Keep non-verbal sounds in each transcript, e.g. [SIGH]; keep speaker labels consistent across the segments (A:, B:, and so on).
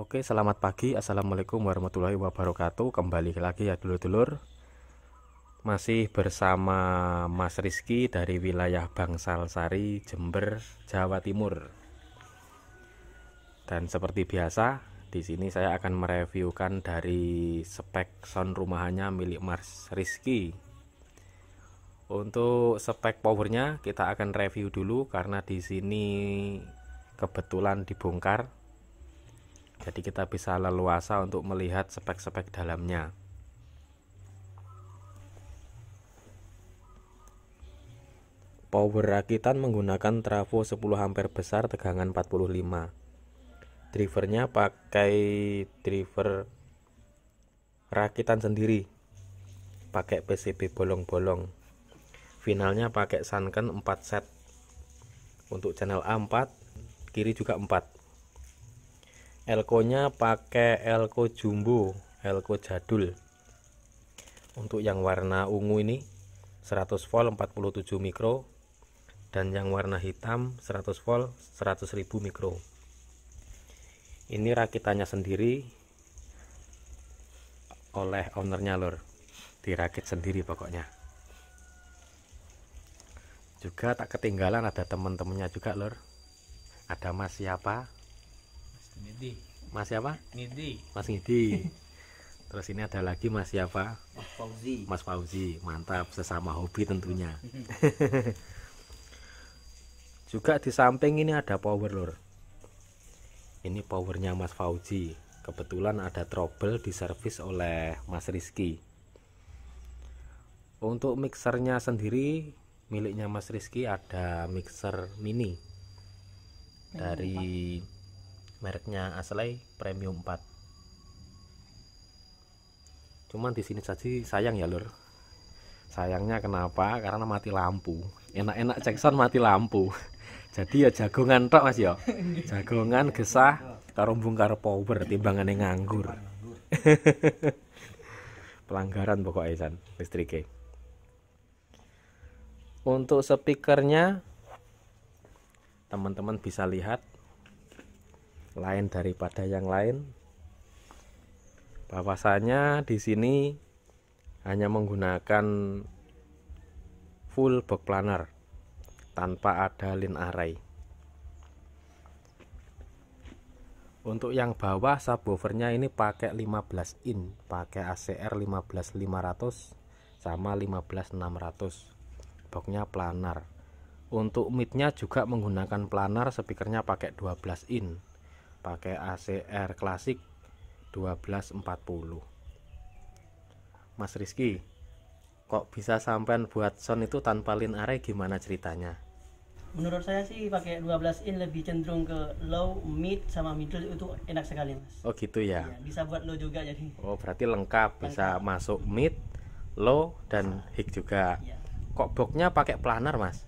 A: Oke, selamat pagi. Assalamualaikum warahmatullahi wabarakatuh. Kembali lagi ya dulur-dulur. Masih bersama Mas Rizky dari wilayah Bangsal Sari, Jember, Jawa Timur. Dan seperti biasa, di sini saya akan mereviewkan dari spek sound rumahnya milik Mas Rizky. Untuk spek powernya kita akan review dulu karena di sini kebetulan dibongkar jadi kita bisa leluasa untuk melihat spek-spek dalamnya. Power rakitan menggunakan trafo 10 ampere besar tegangan 45. Drivernya pakai driver rakitan sendiri. Pakai PCB bolong-bolong. Finalnya pakai sunken 4 set. Untuk channel A4, kiri juga 4 elko nya pakai elko jumbo elko jadul untuk yang warna ungu ini 100 volt 47 mikro dan yang warna hitam 100 volt 100.000 mikro ini rakitannya sendiri oleh ownernya lor dirakit sendiri pokoknya juga tak ketinggalan ada teman-temannya juga lor ada mas siapa Ngidi. Mas siapa? Ngidi. Mas Ngidi. [LAUGHS] Terus ini ada lagi Mas siapa? Mas Fauzi. Mas Fauzi, mantap sesama hobi tentunya. [LAUGHS] Juga di samping ini ada power lur. Ini powernya Mas Fauzi. Kebetulan ada trouble di diservis oleh Mas Rizky. Untuk mixernya sendiri miliknya Mas Rizky ada mixer mini
B: dari
A: mereknya Aslay Premium 4 cuman di sini saja sayang ya lur sayangnya kenapa karena mati lampu enak-enak Jackson mati lampu jadi ya jagongan tok mas ya jagongan gesah karumbung karo power yang nganggur [LAUGHS] pelanggaran pokoknya San listriknya untuk speakernya teman-teman bisa lihat lain daripada yang lain bahwasanya di sini hanya menggunakan full box planner tanpa ada lin array untuk yang bawah subwoofernya ini pakai 15 in pakai ACR 15500 sama 15600 boxnya planar untuk midnya juga menggunakan planar speakernya pakai 12 in pakai AC Air Classic 1240 Mas Rizky kok bisa sampean buat sound itu tanpa lin array gimana ceritanya menurut saya sih pakai 12 in lebih cenderung ke low mid sama middle itu enak sekali mas oh gitu ya, iya, bisa buat low juga jadi oh berarti lengkap, lengkap. bisa masuk mid low dan high juga iya. kok boxnya pakai planar mas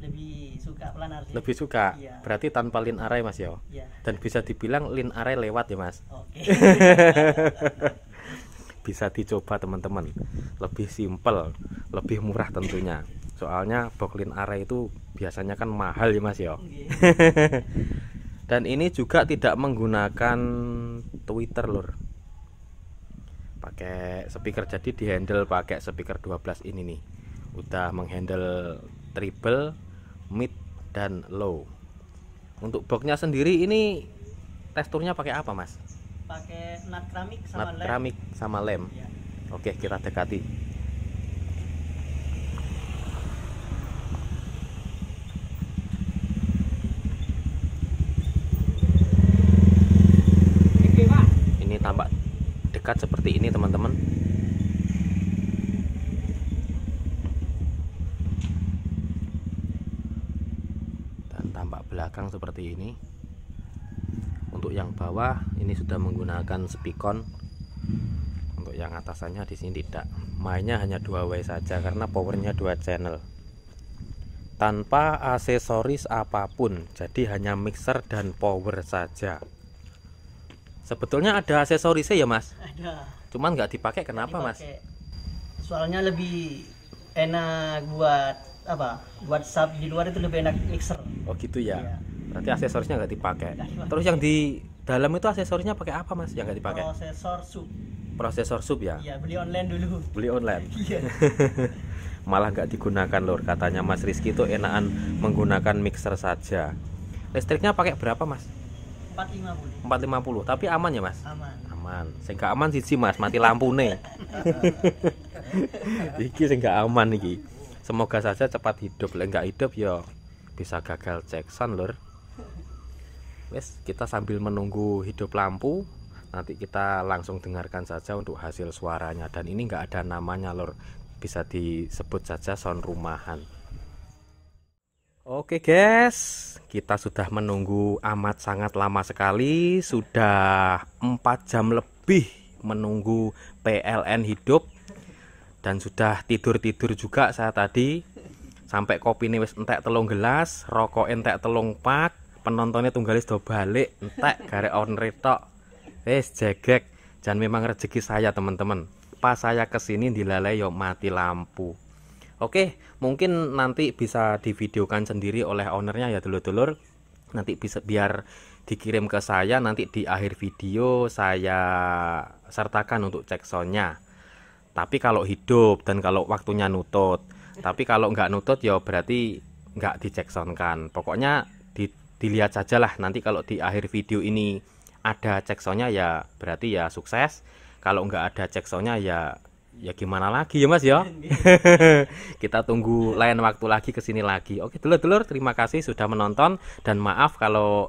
A: lebih suka planar sih. Lebih suka. Ya. Berarti tanpa lin array Mas ya. ya. Dan bisa dibilang lin array lewat ya Mas. [LAUGHS] bisa dicoba teman-teman. Lebih simpel lebih murah tentunya. Soalnya box lin array itu biasanya kan mahal ya Mas ya. Iya. [LAUGHS] Dan ini juga tidak menggunakan Twitter lur. Pakai speaker jadi di handle pakai speaker 12 ini nih. Udah menghandle triple mid dan low untuk boxnya sendiri ini teksturnya pakai apa mas pakai nat keramik sama nat lem keramik sama lem ya. oke kita dekati ini tampak dekat seperti ini teman-teman tampak belakang seperti ini untuk yang bawah ini sudah menggunakan spikon untuk yang atasannya di sini tidak mainnya hanya dua way saja karena powernya dua channel tanpa aksesoris apapun jadi hanya mixer dan power saja sebetulnya ada aksesorisnya ya mas? ada cuman nggak dipakai kenapa dipakai. mas? soalnya lebih enak buat apa WhatsApp di luar itu lebih enak mixer oh gitu ya, ya. berarti aksesorisnya nggak dipakai terus yang di dalam itu aksesorisnya pakai apa mas yang nggak dipakai prosesor sub prosesor sub ya iya beli online dulu beli online [LAUGHS] iya [LAUGHS] malah nggak digunakan lor katanya mas Rizky itu enakan menggunakan mixer saja listriknya pakai berapa mas 450 450 tapi aman ya mas aman aman sehingga aman sih mas mati lampu nih [LAUGHS] iki sehingga aman nih semoga saja cepat hidup lah nggak hidup ya bisa gagal Jackson lor wes kita sambil menunggu hidup lampu nanti kita langsung dengarkan saja untuk hasil suaranya dan ini nggak ada namanya lor bisa disebut saja sound rumahan Oke guys, kita sudah menunggu amat sangat lama sekali, sudah 4 jam lebih menunggu PLN hidup dan sudah tidur-tidur juga saya tadi sampai kopi ini wis entek telung gelas rokok entek telung pak penontonnya tunggalis do balik entek gare on retok wis jegek dan memang rezeki saya teman-teman pas saya kesini dilalai yo mati lampu oke mungkin nanti bisa divideokan sendiri oleh ownernya ya dulur-dulur nanti bisa biar dikirim ke saya nanti di akhir video saya sertakan untuk cek soundnya tapi kalau hidup dan kalau waktunya nutut tapi kalau nggak nutut ya berarti nggak kan. pokoknya di, dilihat saja lah nanti kalau di akhir video ini ada ceksonnya ya berarti ya sukses kalau nggak ada ceksonnya ya ya gimana lagi ya mas ya [LAUGHS] kita tunggu lain waktu lagi kesini lagi oke dulur-dulur terima kasih sudah menonton dan maaf kalau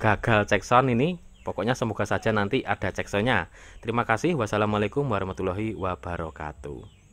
A: gagal cekson ini Pokoknya semoga saja nanti ada ceksonya. Terima kasih. Wassalamualaikum warahmatullahi wabarakatuh.